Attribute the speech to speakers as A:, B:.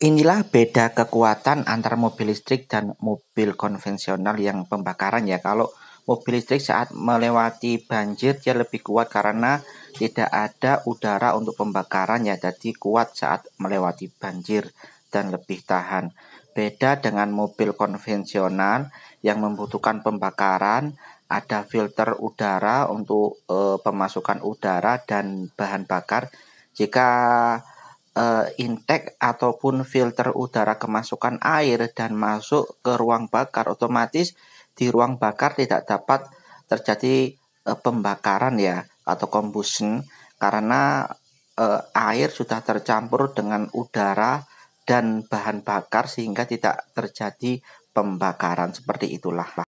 A: Inilah beda kekuatan antara mobil listrik dan mobil konvensional yang pembakaran ya. Kalau mobil listrik saat melewati banjir dia lebih kuat karena tidak ada udara untuk pembakaran ya. Jadi kuat saat melewati banjir dan lebih tahan. Beda dengan mobil konvensional yang membutuhkan pembakaran, ada filter udara untuk e, pemasukan udara dan bahan bakar. Jika uh, intake ataupun filter udara kemasukan air dan masuk ke ruang bakar otomatis di ruang bakar tidak dapat terjadi uh, pembakaran ya atau combustion karena uh, air sudah tercampur dengan udara dan bahan bakar sehingga tidak terjadi pembakaran seperti itulah.